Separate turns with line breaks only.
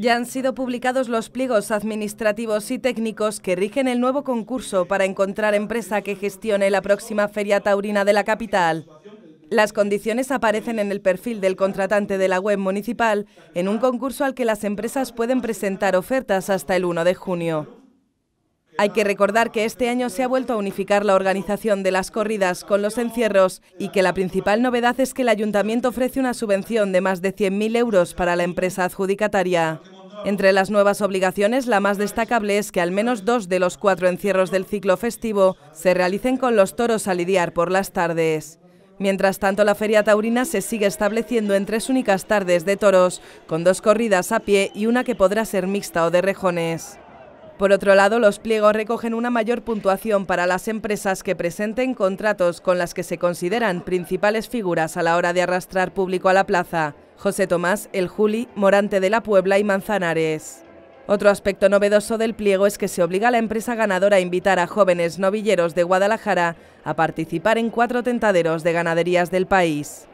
Ya han sido publicados los pliegos administrativos y técnicos que rigen el nuevo concurso para encontrar empresa que gestione la próxima Feria Taurina de la capital. Las condiciones aparecen en el perfil del contratante de la web municipal en un concurso al que las empresas pueden presentar ofertas hasta el 1 de junio. Hay que recordar que este año se ha vuelto a unificar la organización de las corridas con los encierros y que la principal novedad es que el ayuntamiento ofrece una subvención de más de 100.000 euros para la empresa adjudicataria. Entre las nuevas obligaciones, la más destacable es que al menos dos de los cuatro encierros del ciclo festivo se realicen con los toros a lidiar por las tardes. Mientras tanto, la Feria Taurina se sigue estableciendo en tres únicas tardes de toros, con dos corridas a pie y una que podrá ser mixta o de rejones. Por otro lado, los pliegos recogen una mayor puntuación para las empresas que presenten contratos con las que se consideran principales figuras a la hora de arrastrar público a la plaza. José Tomás, El Juli, Morante de la Puebla y Manzanares. Otro aspecto novedoso del pliego es que se obliga a la empresa ganadora a invitar a jóvenes novilleros de Guadalajara a participar en cuatro tentaderos de ganaderías del país.